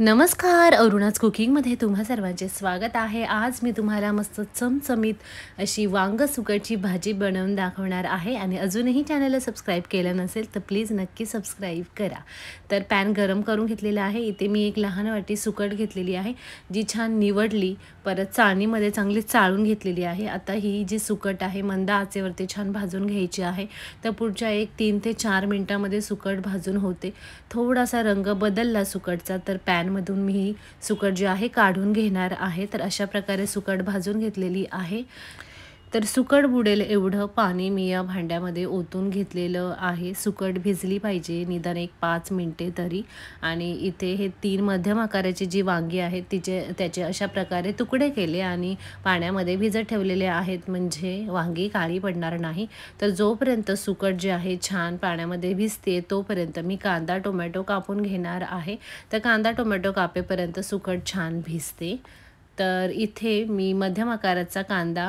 नमस्कार अरुणाच कुकिंगमध्ये तुम्हा सर्वांचे स्वागत आहे आज मी तुम्हाला मस्त चमचमीत अशी वांग सुकटची भाजी बनवून दाखवणार आहे आणि अजूनही चॅनलला सबस्क्राईब केलं नसेल तर प्लीज नक्की सबस्क्राईब करा तर पॅन गरम करून घेतलेलं आहे इथे मी एक लहान वाटी सुकट घेतलेली आहे जी छान निवडली परत चाळणीमध्ये चांगली चाळून घेतलेली आहे आता ही जी सुकट आहे मंद आचेवरती छान भाजून घ्यायची आहे तर पुढच्या एक तीन ते चार मिनटामध्ये सुकट भाजून होते थोडासा रंग बदलला सुकटचा तर पॅन मधून मी सुकट जे आहे काढून घेणार आहे तर अशा प्रकारे सुकट भाजून घेतलेली आहे तर सुकट बुडेल एवढं पाणी मी या भांड्यामध्ये ओतून घेतलेलं आहे सुकट भिजली पाहिजे निदान एक पाच मिनटे तरी आणि इथे हे तीन मध्यम आकाराची जी वांगी आहेत तिचे त्याचे अशा प्रकारे तुकडे केले आणि पाण्यामध्ये भिजत ठेवलेले आहेत म्हणजे वांगी काळी पडणार नाही तर जोपर्यंत सुकट जे आहे छान पाण्यामध्ये भिजते तोपर्यंत मी कांदा टोमॅटो कापून घेणार आहे तर कांदा टोमॅटो कापेपर्यंत सुकट छान भिजते तर इथे मी मध्यम आकाराचा कांदा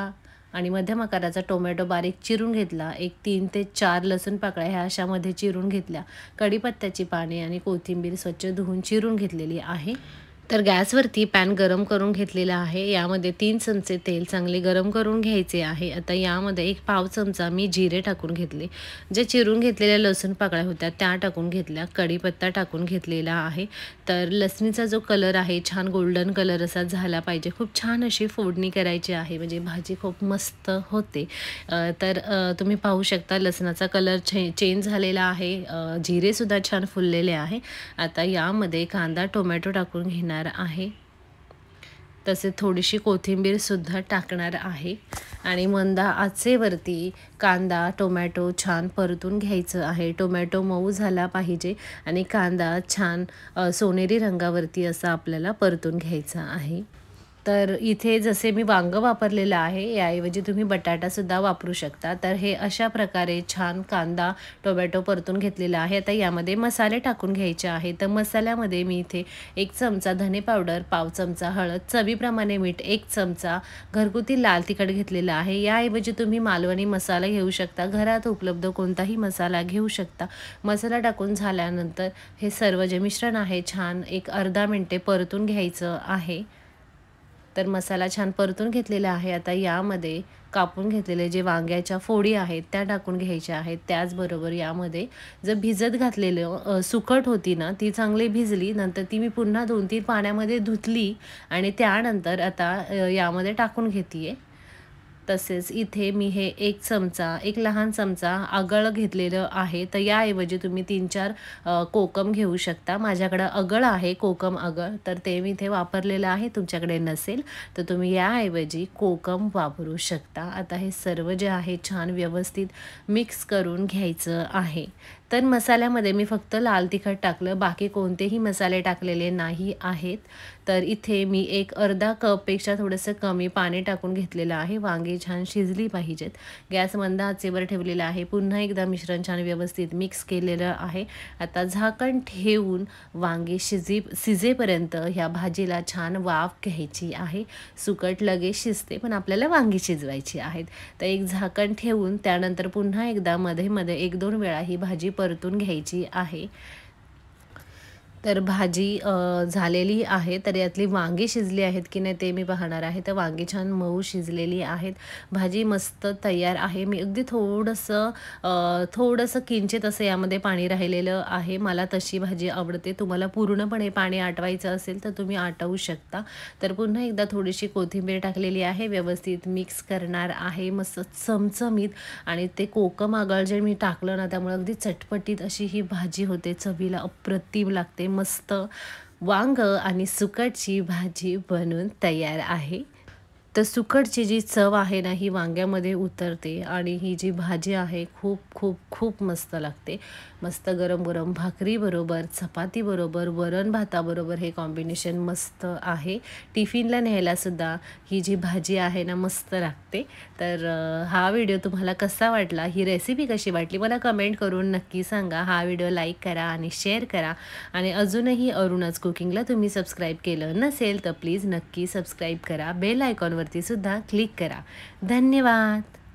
आणि मध्यम आकाराचा टोमॅटो बारीक चिरून घेतला एक तीन ते चार लसूण पाकळ्या ह्या अशामध्ये चिरून घेतल्या कढीपत्त्याची पाने आणि कोथिंबीर स्वच्छ धुवून चिरून घेतलेली आहे तर गॅसवरती पॅन गरम करून घेतलेला आहे यामध्ये तीन चमचे तेल चांगले गरम करून घ्यायचे आहे आता यामध्ये एक पाव चमचा मी जिरे टाकून घेतले जे चिरून घेतलेल्या लसूण पाकळ्या होत्या त्या टाकून घेतल्या कढीपत्ता टाकून घेतलेला आहे तर लसणीचा जो कलर आहे छान गोल्डन कलर असा झाला पाहिजे खूप छान अशी फोडणी करायची आहे म्हणजे भाजी खूप मस्त होते तर तुम्ही पाहू शकता लसणाचा कलर छे चेंज झालेला आहे जिरेसुद्धा छान फुललेले आहे आता यामध्ये कांदा टोमॅटो टाकून घेणार आहे तसे थोडीशी कोथिंबीरसुद्धा टाकणार आहे आणि मंदा आचेवरती कांदा टोमॅटो छान परतून घ्यायचं आहे टोमॅटो मऊ झाला पाहिजे आणि कांदा छान सोनेरी रंगावरती असा आपल्याला परतून घ्यायचा आहे तर इथे जसे मी वांगं वापरलेलं आहे याऐवजी तुम्ही बटाटासुद्धा वापरू शकता तर हे अशा प्रकारे छान कांदा टोमॅटो परतून घेतलेला आहे आता यामध्ये मसाले टाकून घ्यायचे आहे तर मसाल्यामध्ये मी इथे एक चमचा धने पावडर पाव चमचा हळद चवीप्रमाणे मीठ एक चमचा घरगुती लाल तिखट घेतलेला आहे याऐवजी तुम्ही मालवणी मसाला घेऊ शकता घरात उपलब्ध कोणताही मसाला घेऊ शकता मसाला टाकून झाल्यानंतर हे सर्व जे मिश्रण आहे छान एक अर्धा मिनटे परतून घ्यायचं आहे तर मसाला छान परतून घेतलेला आहे आता यामध्ये कापून घेतलेले जे वांग्याच्या फोडी आहेत त्या टाकून घ्यायच्या आहेत त्याचबरोबर यामध्ये जर भिजत घातलेलं सुकट होती ना ती चांगली भिजली नंतर ती मी पुन्हा दोन तीन पाण्यामध्ये धुतली आणि त्यानंतर आता यामध्ये टाकून घेते तसेच इथे मी हे एक चमचा एक लहान चमचा आगळ घेतलेलं आहे तर याऐवजी तुम्ही तीन चार कोकम घेऊ शकता माझ्याकडं अगळ आहे कोकम अगळ तर ते मी इथे वापरलेलं आहे तुमच्याकडे नसेल तर तुम्ही याऐवजी कोकम वापरू शकता आता हे सर्व जे आहे छान व्यवस्थित मिक्स करून घ्यायचं आहे तर मसाल्यामध्ये मी फक्त लाल तिखट टाकलं बाकी कोणतेही मसाले टाकलेले नाही आहेत तर इथे मी एक अर्धा कपपेक्षा थोडंसं कमी पाणी टाकून घेतलेलं आहे वांगे छान शिजली पाहिजेत गॅस मंद आचेवर ठेवलेला आहे पुन्हा एकदा मिश्रण छान व्यवस्थित मिक्स केलेलं आहे आता झाकण ठेवून वांगे शिजे शिजेपर्यंत ह्या भाजीला छान वाफ घ्यायची आहे सुकट लगेच शिजते पण आपल्याला वांगी शिजवायची आहेत तर एक झाकण ठेवून त्यानंतर पुन्हा एकदा मध्ये मध्ये एक दोन वेळा ही भाजी परतून घ्यायची आहे तर भाजी झालेली आहे तर यातली वांगी शिजली आहेत की नाही ते मी पाहणार आहे तर वांगी छान मऊ शिजलेली आहेत भाजी मस्त तयार आहे मी अगदी थोडंसं थोडंसं किंचित असं यामध्ये पाणी राहिलेलं आहे मला तशी भाजी आवडते तुम्हाला पूर्णपणे पाणी आटवायचं असेल तर तुम्ही आटवू शकता तर पुन्हा एकदा थोडीशी कोथिंबीर टाकलेली आहे व्यवस्थित मिक्स करणार आहे मस्त चमचमीत आणि ते कोकम आगळ जे मी टाकलं ना त्यामुळे अगदी चटपटीत अशी ही भाजी होते चवीला अप्रतिम लागते मस्त वांग आणि सुकाची भाजी बनून तयार आहे तर सुकटची जी चव आहे ना ही वांग्यामध्ये उतरते आणि ही जी भाजी आहे खूप खूप खूप मस्त लागते मस्त गरम गरम भाकरीबरोबर चपातीबरोबर वरण भाताबरोबर हे कॉम्बिनेशन मस्त आहे टिफिनला न्यायलासुद्धा ही जी भाजी आहे ना मस्त लागते तर हा व्हिडिओ तुम्हाला कसा वाटला ही रेसिपी कशी वाटली मला कमेंट करून नक्की सांगा हा व्हिडिओ लाईक करा आणि शेअर करा आणि अजूनही अरुणाच कुकिंगला तुम्ही सबस्क्राईब केलं नसेल तर प्लीज नक्की सबस्क्राईब करा बेल आयकॉनवर ते सुद्धा क्लिक करा धन्यवाद